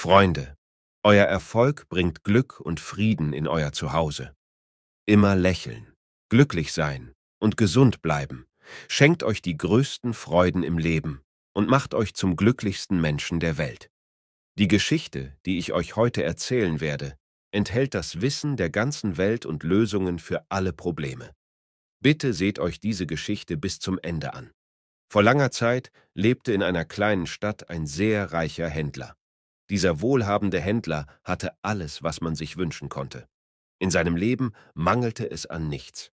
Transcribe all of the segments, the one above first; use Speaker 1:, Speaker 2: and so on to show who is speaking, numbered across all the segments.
Speaker 1: Freunde, euer Erfolg bringt Glück und Frieden in euer Zuhause. Immer lächeln, glücklich sein und gesund bleiben. Schenkt euch die größten Freuden im Leben und macht euch zum glücklichsten Menschen der Welt. Die Geschichte, die ich euch heute erzählen werde, enthält das Wissen der ganzen Welt und Lösungen für alle Probleme. Bitte seht euch diese Geschichte bis zum Ende an. Vor langer Zeit lebte in einer kleinen Stadt ein sehr reicher Händler. Dieser wohlhabende Händler hatte alles, was man sich wünschen konnte. In seinem Leben mangelte es an nichts.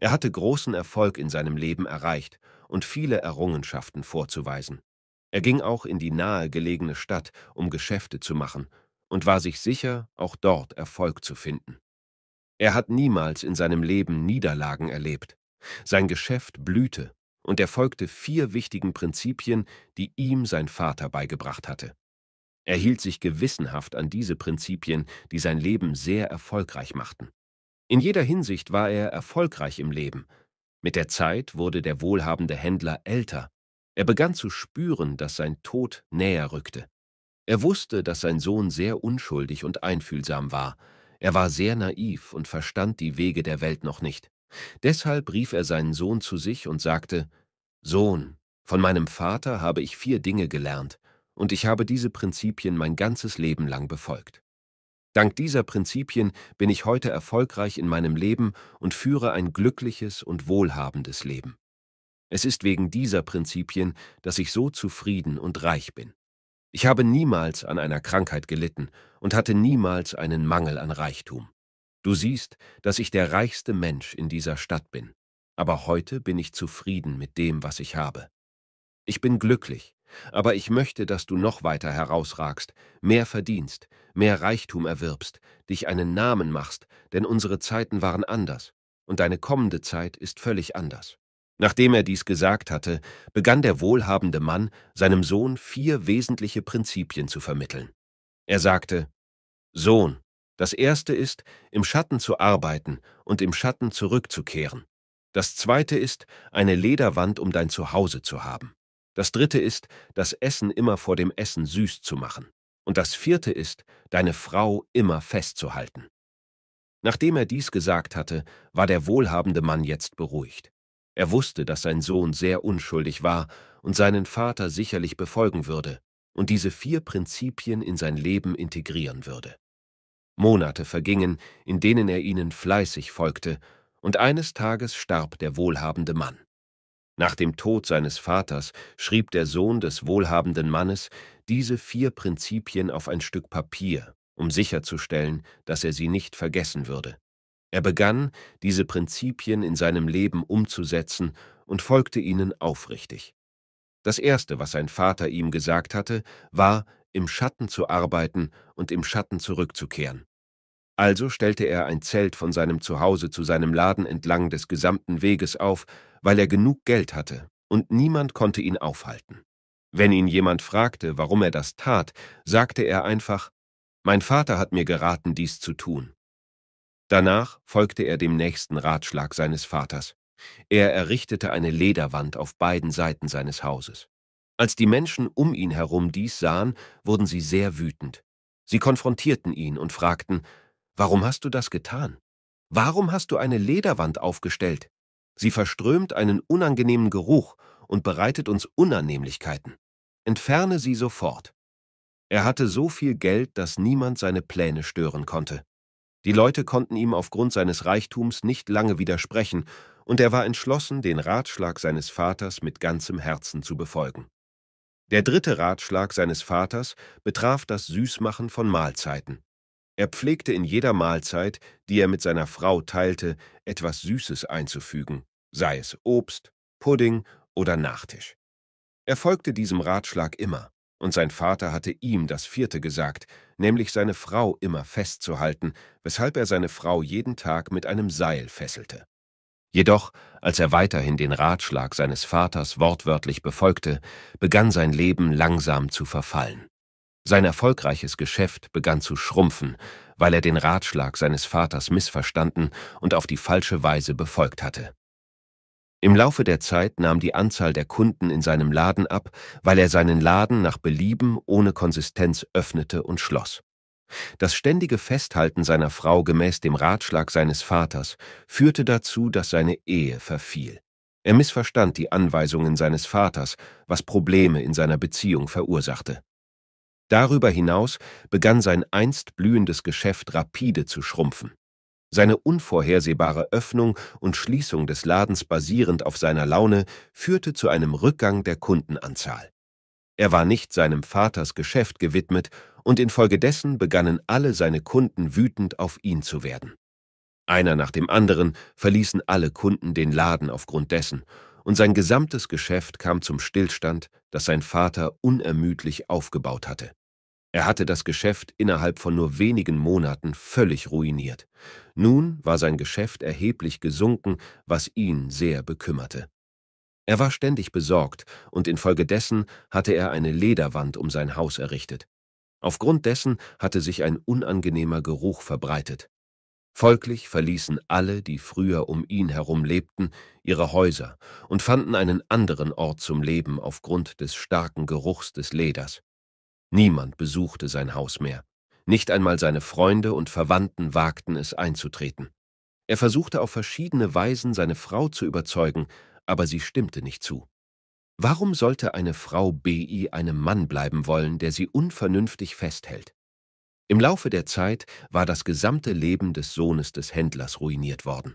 Speaker 1: Er hatte großen Erfolg in seinem Leben erreicht und viele Errungenschaften vorzuweisen. Er ging auch in die nahegelegene Stadt, um Geschäfte zu machen, und war sich sicher, auch dort Erfolg zu finden. Er hat niemals in seinem Leben Niederlagen erlebt. Sein Geschäft blühte und er folgte vier wichtigen Prinzipien, die ihm sein Vater beigebracht hatte. Er hielt sich gewissenhaft an diese Prinzipien, die sein Leben sehr erfolgreich machten. In jeder Hinsicht war er erfolgreich im Leben. Mit der Zeit wurde der wohlhabende Händler älter. Er begann zu spüren, dass sein Tod näher rückte. Er wusste, dass sein Sohn sehr unschuldig und einfühlsam war. Er war sehr naiv und verstand die Wege der Welt noch nicht. Deshalb rief er seinen Sohn zu sich und sagte, Sohn, von meinem Vater habe ich vier Dinge gelernt und ich habe diese Prinzipien mein ganzes Leben lang befolgt. Dank dieser Prinzipien bin ich heute erfolgreich in meinem Leben und führe ein glückliches und wohlhabendes Leben. Es ist wegen dieser Prinzipien, dass ich so zufrieden und reich bin. Ich habe niemals an einer Krankheit gelitten und hatte niemals einen Mangel an Reichtum. Du siehst, dass ich der reichste Mensch in dieser Stadt bin, aber heute bin ich zufrieden mit dem, was ich habe. Ich bin glücklich, aber ich möchte, dass du noch weiter herausragst, mehr verdienst, mehr Reichtum erwirbst, dich einen Namen machst, denn unsere Zeiten waren anders und deine kommende Zeit ist völlig anders. Nachdem er dies gesagt hatte, begann der wohlhabende Mann seinem Sohn vier wesentliche Prinzipien zu vermitteln. Er sagte, Sohn, das erste ist, im Schatten zu arbeiten und im Schatten zurückzukehren. Das zweite ist, eine Lederwand um dein Zuhause zu haben. Das dritte ist, das Essen immer vor dem Essen süß zu machen. Und das vierte ist, deine Frau immer festzuhalten. Nachdem er dies gesagt hatte, war der wohlhabende Mann jetzt beruhigt. Er wusste, dass sein Sohn sehr unschuldig war und seinen Vater sicherlich befolgen würde und diese vier Prinzipien in sein Leben integrieren würde. Monate vergingen, in denen er ihnen fleißig folgte, und eines Tages starb der wohlhabende Mann. Nach dem Tod seines Vaters schrieb der Sohn des wohlhabenden Mannes diese vier Prinzipien auf ein Stück Papier, um sicherzustellen, dass er sie nicht vergessen würde. Er begann, diese Prinzipien in seinem Leben umzusetzen und folgte ihnen aufrichtig. Das Erste, was sein Vater ihm gesagt hatte, war, im Schatten zu arbeiten und im Schatten zurückzukehren. Also stellte er ein Zelt von seinem Zuhause zu seinem Laden entlang des gesamten Weges auf, weil er genug Geld hatte, und niemand konnte ihn aufhalten. Wenn ihn jemand fragte, warum er das tat, sagte er einfach Mein Vater hat mir geraten, dies zu tun. Danach folgte er dem nächsten Ratschlag seines Vaters. Er errichtete eine Lederwand auf beiden Seiten seines Hauses. Als die Menschen um ihn herum dies sahen, wurden sie sehr wütend. Sie konfrontierten ihn und fragten Warum hast du das getan? Warum hast du eine Lederwand aufgestellt? Sie verströmt einen unangenehmen Geruch und bereitet uns Unannehmlichkeiten. Entferne sie sofort. Er hatte so viel Geld, dass niemand seine Pläne stören konnte. Die Leute konnten ihm aufgrund seines Reichtums nicht lange widersprechen, und er war entschlossen, den Ratschlag seines Vaters mit ganzem Herzen zu befolgen. Der dritte Ratschlag seines Vaters betraf das Süßmachen von Mahlzeiten. Er pflegte in jeder Mahlzeit, die er mit seiner Frau teilte, etwas Süßes einzufügen, sei es Obst, Pudding oder Nachtisch. Er folgte diesem Ratschlag immer, und sein Vater hatte ihm das vierte gesagt, nämlich seine Frau immer festzuhalten, weshalb er seine Frau jeden Tag mit einem Seil fesselte. Jedoch, als er weiterhin den Ratschlag seines Vaters wortwörtlich befolgte, begann sein Leben langsam zu verfallen. Sein erfolgreiches Geschäft begann zu schrumpfen, weil er den Ratschlag seines Vaters missverstanden und auf die falsche Weise befolgt hatte. Im Laufe der Zeit nahm die Anzahl der Kunden in seinem Laden ab, weil er seinen Laden nach Belieben ohne Konsistenz öffnete und schloss. Das ständige Festhalten seiner Frau gemäß dem Ratschlag seines Vaters führte dazu, dass seine Ehe verfiel. Er missverstand die Anweisungen seines Vaters, was Probleme in seiner Beziehung verursachte. Darüber hinaus begann sein einst blühendes Geschäft rapide zu schrumpfen. Seine unvorhersehbare Öffnung und Schließung des Ladens basierend auf seiner Laune führte zu einem Rückgang der Kundenanzahl. Er war nicht seinem Vaters Geschäft gewidmet und infolgedessen begannen alle seine Kunden wütend auf ihn zu werden. Einer nach dem anderen verließen alle Kunden den Laden aufgrund dessen, und sein gesamtes Geschäft kam zum Stillstand, das sein Vater unermüdlich aufgebaut hatte. Er hatte das Geschäft innerhalb von nur wenigen Monaten völlig ruiniert. Nun war sein Geschäft erheblich gesunken, was ihn sehr bekümmerte. Er war ständig besorgt und infolgedessen hatte er eine Lederwand um sein Haus errichtet. Aufgrund dessen hatte sich ein unangenehmer Geruch verbreitet. Folglich verließen alle, die früher um ihn herum lebten, ihre Häuser und fanden einen anderen Ort zum Leben aufgrund des starken Geruchs des Leders. Niemand besuchte sein Haus mehr. Nicht einmal seine Freunde und Verwandten wagten es einzutreten. Er versuchte auf verschiedene Weisen, seine Frau zu überzeugen, aber sie stimmte nicht zu. Warum sollte eine Frau BI einem Mann bleiben wollen, der sie unvernünftig festhält? Im Laufe der Zeit war das gesamte Leben des Sohnes des Händlers ruiniert worden.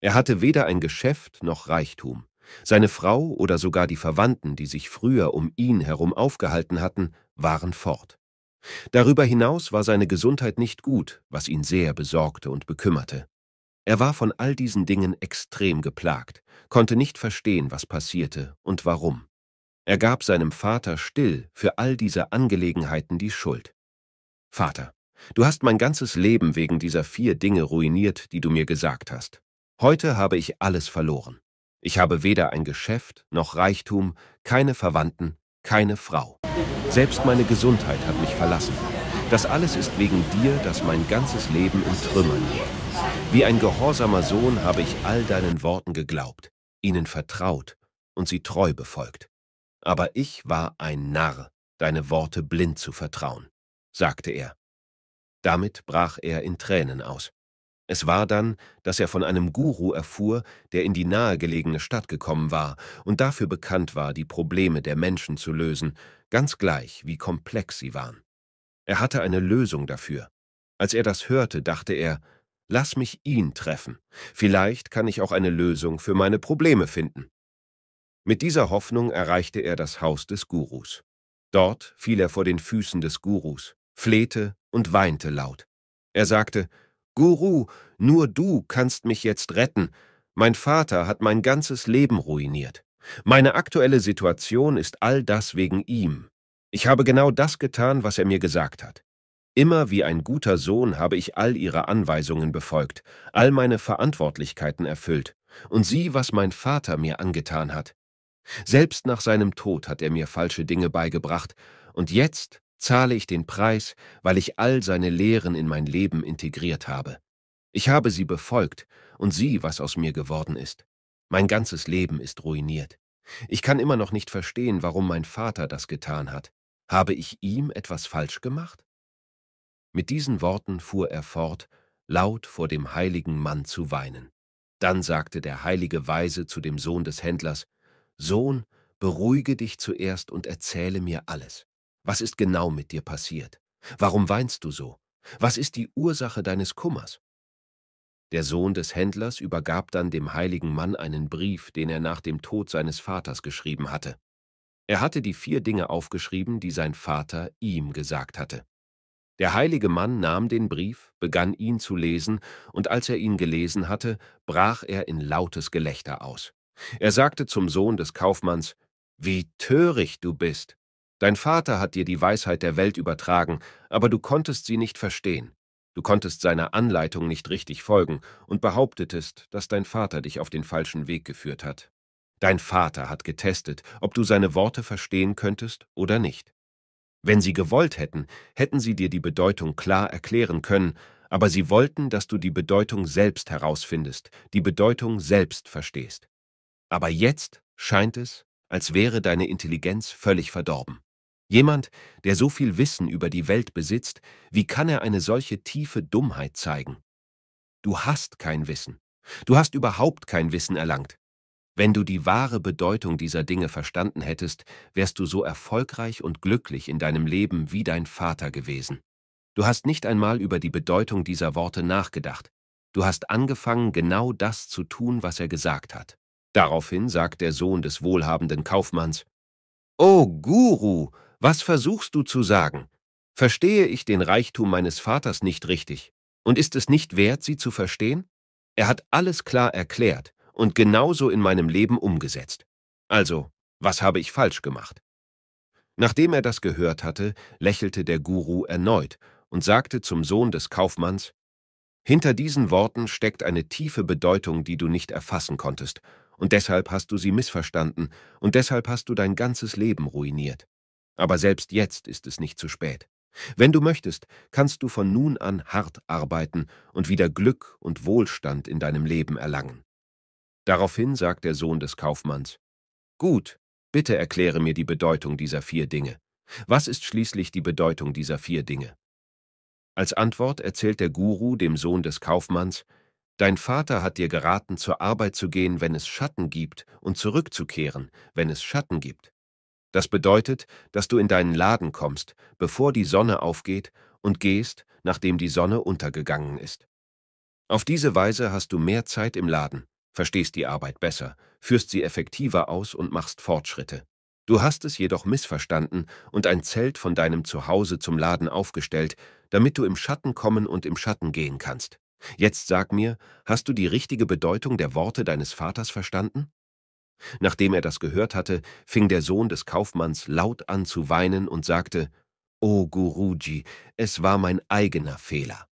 Speaker 1: Er hatte weder ein Geschäft noch Reichtum. Seine Frau oder sogar die Verwandten, die sich früher um ihn herum aufgehalten hatten, waren fort. Darüber hinaus war seine Gesundheit nicht gut, was ihn sehr besorgte und bekümmerte. Er war von all diesen Dingen extrem geplagt, konnte nicht verstehen, was passierte und warum. Er gab seinem Vater still für all diese Angelegenheiten die Schuld. Vater, du hast mein ganzes Leben wegen dieser vier Dinge ruiniert, die du mir gesagt hast. Heute habe ich alles verloren. Ich habe weder ein Geschäft noch Reichtum, keine Verwandten, keine Frau. Selbst meine Gesundheit hat mich verlassen. Das alles ist wegen dir, dass mein ganzes Leben in Trümmern liegt. Wie ein gehorsamer Sohn habe ich all deinen Worten geglaubt, ihnen vertraut und sie treu befolgt. Aber ich war ein Narr, deine Worte blind zu vertrauen, sagte er. Damit brach er in Tränen aus. Es war dann, dass er von einem Guru erfuhr, der in die nahegelegene Stadt gekommen war und dafür bekannt war, die Probleme der Menschen zu lösen, ganz gleich, wie komplex sie waren. Er hatte eine Lösung dafür. Als er das hörte, dachte er, lass mich ihn treffen. Vielleicht kann ich auch eine Lösung für meine Probleme finden. Mit dieser Hoffnung erreichte er das Haus des Gurus. Dort fiel er vor den Füßen des Gurus, flehte und weinte laut. Er sagte, Guru, nur du kannst mich jetzt retten. Mein Vater hat mein ganzes Leben ruiniert. Meine aktuelle Situation ist all das wegen ihm. Ich habe genau das getan, was er mir gesagt hat. Immer wie ein guter Sohn habe ich all ihre Anweisungen befolgt, all meine Verantwortlichkeiten erfüllt und sieh, was mein Vater mir angetan hat. Selbst nach seinem Tod hat er mir falsche Dinge beigebracht, und jetzt zahle ich den Preis, weil ich all seine Lehren in mein Leben integriert habe. Ich habe sie befolgt und sieh, was aus mir geworden ist. Mein ganzes Leben ist ruiniert. Ich kann immer noch nicht verstehen, warum mein Vater das getan hat. Habe ich ihm etwas falsch gemacht? Mit diesen Worten fuhr er fort, laut vor dem heiligen Mann zu weinen. Dann sagte der heilige Weise zu dem Sohn des Händlers, Sohn, beruhige dich zuerst und erzähle mir alles. Was ist genau mit dir passiert? Warum weinst du so? Was ist die Ursache deines Kummers? Der Sohn des Händlers übergab dann dem heiligen Mann einen Brief, den er nach dem Tod seines Vaters geschrieben hatte. Er hatte die vier Dinge aufgeschrieben, die sein Vater ihm gesagt hatte. Der heilige Mann nahm den Brief, begann ihn zu lesen, und als er ihn gelesen hatte, brach er in lautes Gelächter aus. Er sagte zum Sohn des Kaufmanns, »Wie töricht du bist! Dein Vater hat dir die Weisheit der Welt übertragen, aber du konntest sie nicht verstehen. Du konntest seiner Anleitung nicht richtig folgen und behauptetest, dass dein Vater dich auf den falschen Weg geführt hat. Dein Vater hat getestet, ob du seine Worte verstehen könntest oder nicht. Wenn sie gewollt hätten, hätten sie dir die Bedeutung klar erklären können, aber sie wollten, dass du die Bedeutung selbst herausfindest, die Bedeutung selbst verstehst. Aber jetzt scheint es, als wäre deine Intelligenz völlig verdorben. Jemand, der so viel Wissen über die Welt besitzt, wie kann er eine solche tiefe Dummheit zeigen? Du hast kein Wissen. Du hast überhaupt kein Wissen erlangt. Wenn du die wahre Bedeutung dieser Dinge verstanden hättest, wärst du so erfolgreich und glücklich in deinem Leben wie dein Vater gewesen. Du hast nicht einmal über die Bedeutung dieser Worte nachgedacht. Du hast angefangen, genau das zu tun, was er gesagt hat. Daraufhin sagt der Sohn des wohlhabenden Kaufmanns, Oh Guru, was versuchst du zu sagen? Verstehe ich den Reichtum meines Vaters nicht richtig? Und ist es nicht wert, sie zu verstehen? Er hat alles klar erklärt und genauso in meinem Leben umgesetzt. Also, was habe ich falsch gemacht? Nachdem er das gehört hatte, lächelte der Guru erneut und sagte zum Sohn des Kaufmanns, Hinter diesen Worten steckt eine tiefe Bedeutung, die du nicht erfassen konntest, und deshalb hast du sie missverstanden, und deshalb hast du dein ganzes Leben ruiniert. Aber selbst jetzt ist es nicht zu spät. Wenn du möchtest, kannst du von nun an hart arbeiten und wieder Glück und Wohlstand in deinem Leben erlangen. Daraufhin sagt der Sohn des Kaufmanns Gut, bitte erkläre mir die Bedeutung dieser vier Dinge. Was ist schließlich die Bedeutung dieser vier Dinge? Als Antwort erzählt der Guru dem Sohn des Kaufmanns Dein Vater hat dir geraten, zur Arbeit zu gehen, wenn es Schatten gibt, und zurückzukehren, wenn es Schatten gibt. Das bedeutet, dass du in deinen Laden kommst, bevor die Sonne aufgeht, und gehst, nachdem die Sonne untergegangen ist. Auf diese Weise hast du mehr Zeit im Laden, verstehst die Arbeit besser, führst sie effektiver aus und machst Fortschritte. Du hast es jedoch missverstanden und ein Zelt von deinem Zuhause zum Laden aufgestellt, damit du im Schatten kommen und im Schatten gehen kannst. Jetzt sag mir, hast du die richtige Bedeutung der Worte deines Vaters verstanden? Nachdem er das gehört hatte, fing der Sohn des Kaufmanns laut an zu weinen und sagte, O Guruji, es war mein eigener Fehler.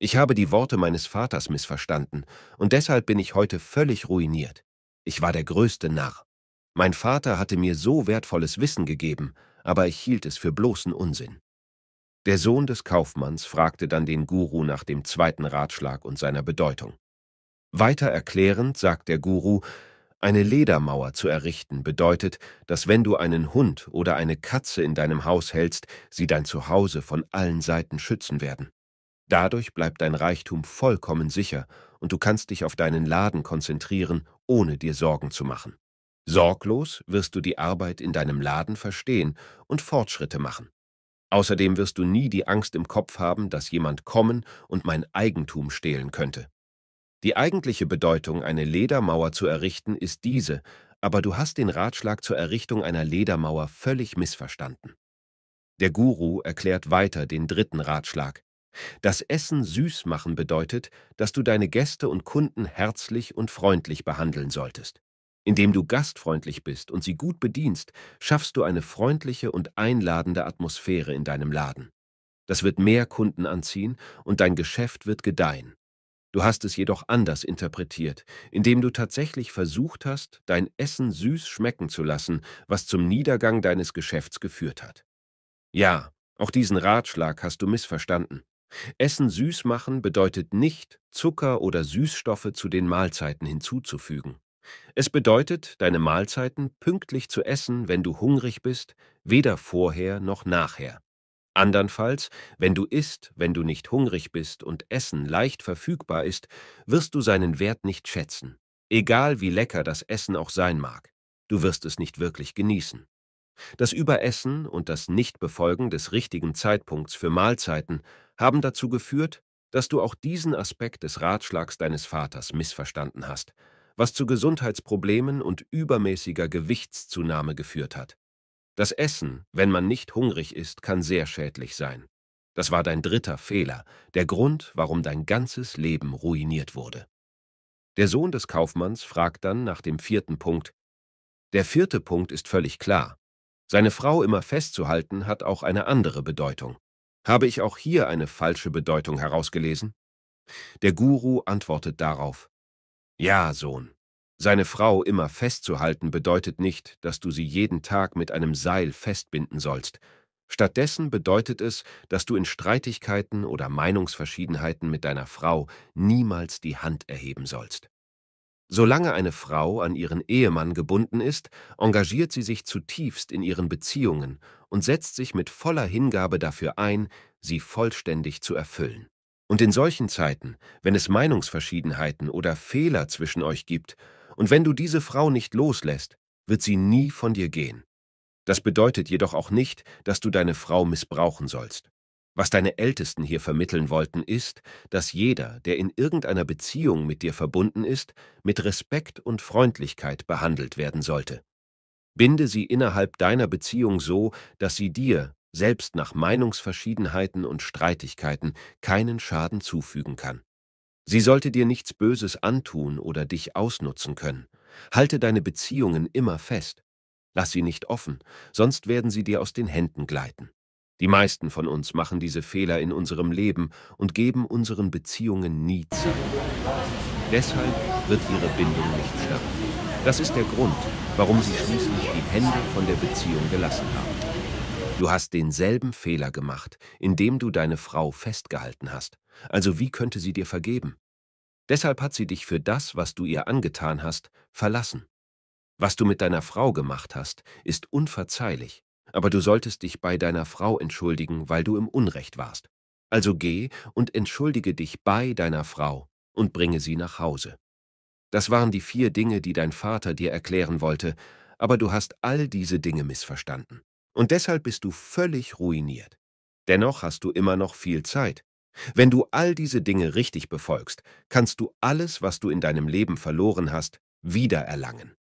Speaker 1: Ich habe die Worte meines Vaters missverstanden, und deshalb bin ich heute völlig ruiniert. Ich war der größte Narr. Mein Vater hatte mir so wertvolles Wissen gegeben, aber ich hielt es für bloßen Unsinn. Der Sohn des Kaufmanns fragte dann den Guru nach dem zweiten Ratschlag und seiner Bedeutung. Weiter erklärend sagt der Guru, eine Ledermauer zu errichten bedeutet, dass wenn du einen Hund oder eine Katze in deinem Haus hältst, sie dein Zuhause von allen Seiten schützen werden. Dadurch bleibt dein Reichtum vollkommen sicher und du kannst dich auf deinen Laden konzentrieren, ohne dir Sorgen zu machen. Sorglos wirst du die Arbeit in deinem Laden verstehen und Fortschritte machen. Außerdem wirst du nie die Angst im Kopf haben, dass jemand kommen und mein Eigentum stehlen könnte. Die eigentliche Bedeutung, eine Ledermauer zu errichten, ist diese, aber du hast den Ratschlag zur Errichtung einer Ledermauer völlig missverstanden. Der Guru erklärt weiter den dritten Ratschlag. Das Essen süß machen bedeutet, dass du deine Gäste und Kunden herzlich und freundlich behandeln solltest. Indem du gastfreundlich bist und sie gut bedienst, schaffst du eine freundliche und einladende Atmosphäre in deinem Laden. Das wird mehr Kunden anziehen und dein Geschäft wird gedeihen. Du hast es jedoch anders interpretiert, indem du tatsächlich versucht hast, dein Essen süß schmecken zu lassen, was zum Niedergang deines Geschäfts geführt hat. Ja, auch diesen Ratschlag hast du missverstanden. Essen süß machen bedeutet nicht, Zucker oder Süßstoffe zu den Mahlzeiten hinzuzufügen. Es bedeutet, deine Mahlzeiten pünktlich zu essen, wenn du hungrig bist, weder vorher noch nachher. Andernfalls, wenn du isst, wenn du nicht hungrig bist und Essen leicht verfügbar ist, wirst du seinen Wert nicht schätzen, egal wie lecker das Essen auch sein mag, du wirst es nicht wirklich genießen. Das Überessen und das Nichtbefolgen des richtigen Zeitpunkts für Mahlzeiten haben dazu geführt, dass du auch diesen Aspekt des Ratschlags deines Vaters missverstanden hast, was zu Gesundheitsproblemen und übermäßiger Gewichtszunahme geführt hat. Das Essen, wenn man nicht hungrig ist, kann sehr schädlich sein. Das war dein dritter Fehler, der Grund, warum dein ganzes Leben ruiniert wurde. Der Sohn des Kaufmanns fragt dann nach dem vierten Punkt. Der vierte Punkt ist völlig klar. Seine Frau immer festzuhalten hat auch eine andere Bedeutung. Habe ich auch hier eine falsche Bedeutung herausgelesen? Der Guru antwortet darauf, Ja, Sohn, seine Frau immer festzuhalten bedeutet nicht, dass du sie jeden Tag mit einem Seil festbinden sollst. Stattdessen bedeutet es, dass du in Streitigkeiten oder Meinungsverschiedenheiten mit deiner Frau niemals die Hand erheben sollst. Solange eine Frau an ihren Ehemann gebunden ist, engagiert sie sich zutiefst in ihren Beziehungen und setzt sich mit voller Hingabe dafür ein, sie vollständig zu erfüllen. Und in solchen Zeiten, wenn es Meinungsverschiedenheiten oder Fehler zwischen euch gibt und wenn du diese Frau nicht loslässt, wird sie nie von dir gehen. Das bedeutet jedoch auch nicht, dass du deine Frau missbrauchen sollst. Was deine Ältesten hier vermitteln wollten, ist, dass jeder, der in irgendeiner Beziehung mit dir verbunden ist, mit Respekt und Freundlichkeit behandelt werden sollte. Binde sie innerhalb deiner Beziehung so, dass sie dir, selbst nach Meinungsverschiedenheiten und Streitigkeiten, keinen Schaden zufügen kann. Sie sollte dir nichts Böses antun oder dich ausnutzen können. Halte deine Beziehungen immer fest. Lass sie nicht offen, sonst werden sie dir aus den Händen gleiten. Die meisten von uns machen diese Fehler in unserem Leben und geben unseren Beziehungen nie Zeit. Deshalb wird ihre Bindung nicht stark. Das ist der Grund, warum sie schließlich die Hände von der Beziehung gelassen haben. Du hast denselben Fehler gemacht, indem du deine Frau festgehalten hast also wie könnte sie dir vergeben? Deshalb hat sie dich für das, was du ihr angetan hast, verlassen. Was du mit deiner Frau gemacht hast, ist unverzeihlich, aber du solltest dich bei deiner Frau entschuldigen, weil du im Unrecht warst. Also geh und entschuldige dich bei deiner Frau und bringe sie nach Hause. Das waren die vier Dinge, die dein Vater dir erklären wollte, aber du hast all diese Dinge missverstanden. Und deshalb bist du völlig ruiniert. Dennoch hast du immer noch viel Zeit, wenn du all diese Dinge richtig befolgst, kannst du alles, was du in deinem Leben verloren hast, wiedererlangen.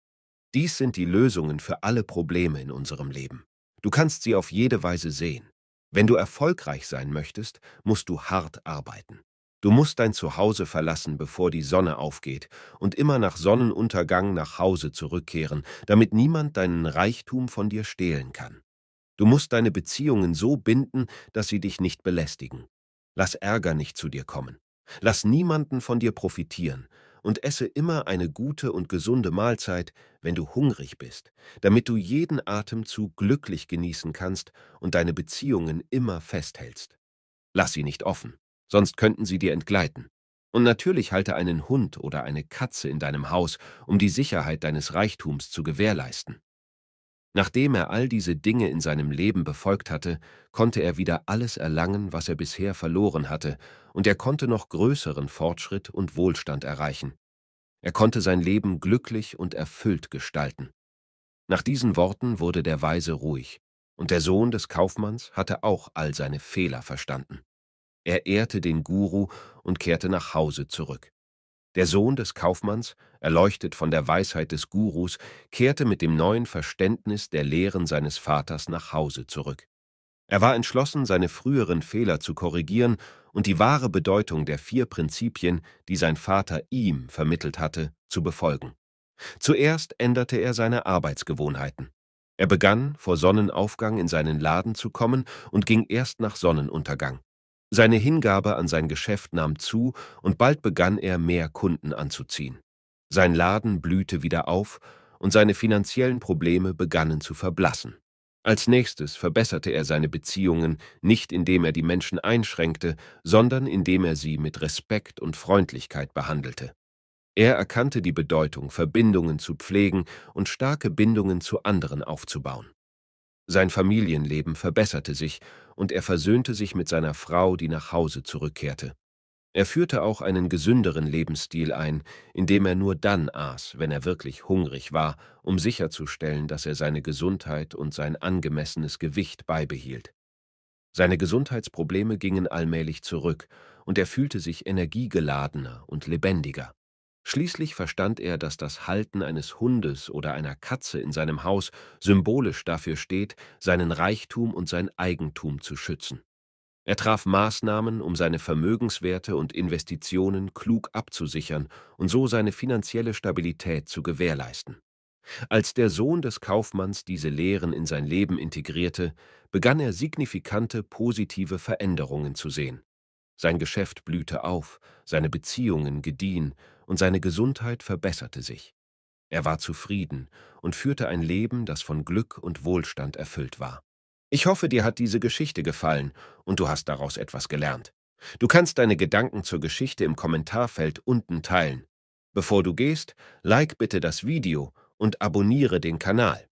Speaker 1: Dies sind die Lösungen für alle Probleme in unserem Leben. Du kannst sie auf jede Weise sehen. Wenn du erfolgreich sein möchtest, musst du hart arbeiten. Du musst dein Zuhause verlassen, bevor die Sonne aufgeht, und immer nach Sonnenuntergang nach Hause zurückkehren, damit niemand deinen Reichtum von dir stehlen kann. Du musst deine Beziehungen so binden, dass sie dich nicht belästigen. Lass Ärger nicht zu dir kommen. Lass niemanden von dir profitieren und esse immer eine gute und gesunde Mahlzeit, wenn du hungrig bist, damit du jeden Atemzug glücklich genießen kannst und deine Beziehungen immer festhältst. Lass sie nicht offen, sonst könnten sie dir entgleiten. Und natürlich halte einen Hund oder eine Katze in deinem Haus, um die Sicherheit deines Reichtums zu gewährleisten. Nachdem er all diese Dinge in seinem Leben befolgt hatte, konnte er wieder alles erlangen, was er bisher verloren hatte, und er konnte noch größeren Fortschritt und Wohlstand erreichen. Er konnte sein Leben glücklich und erfüllt gestalten. Nach diesen Worten wurde der Weise ruhig, und der Sohn des Kaufmanns hatte auch all seine Fehler verstanden. Er ehrte den Guru und kehrte nach Hause zurück. Der Sohn des Kaufmanns, erleuchtet von der Weisheit des Gurus, kehrte mit dem neuen Verständnis der Lehren seines Vaters nach Hause zurück. Er war entschlossen, seine früheren Fehler zu korrigieren und die wahre Bedeutung der vier Prinzipien, die sein Vater ihm vermittelt hatte, zu befolgen. Zuerst änderte er seine Arbeitsgewohnheiten. Er begann, vor Sonnenaufgang in seinen Laden zu kommen und ging erst nach Sonnenuntergang. Seine Hingabe an sein Geschäft nahm zu und bald begann er, mehr Kunden anzuziehen. Sein Laden blühte wieder auf und seine finanziellen Probleme begannen zu verblassen. Als nächstes verbesserte er seine Beziehungen, nicht indem er die Menschen einschränkte, sondern indem er sie mit Respekt und Freundlichkeit behandelte. Er erkannte die Bedeutung, Verbindungen zu pflegen und starke Bindungen zu anderen aufzubauen. Sein Familienleben verbesserte sich und er versöhnte sich mit seiner Frau, die nach Hause zurückkehrte. Er führte auch einen gesünderen Lebensstil ein, indem er nur dann aß, wenn er wirklich hungrig war, um sicherzustellen, dass er seine Gesundheit und sein angemessenes Gewicht beibehielt. Seine Gesundheitsprobleme gingen allmählich zurück, und er fühlte sich energiegeladener und lebendiger. Schließlich verstand er, dass das Halten eines Hundes oder einer Katze in seinem Haus symbolisch dafür steht, seinen Reichtum und sein Eigentum zu schützen. Er traf Maßnahmen, um seine Vermögenswerte und Investitionen klug abzusichern und so seine finanzielle Stabilität zu gewährleisten. Als der Sohn des Kaufmanns diese Lehren in sein Leben integrierte, begann er signifikante positive Veränderungen zu sehen. Sein Geschäft blühte auf, seine Beziehungen gediehen und seine Gesundheit verbesserte sich. Er war zufrieden und führte ein Leben, das von Glück und Wohlstand erfüllt war. Ich hoffe, dir hat diese Geschichte gefallen und du hast daraus etwas gelernt. Du kannst deine Gedanken zur Geschichte im Kommentarfeld unten teilen. Bevor du gehst, like bitte das Video und abonniere den Kanal.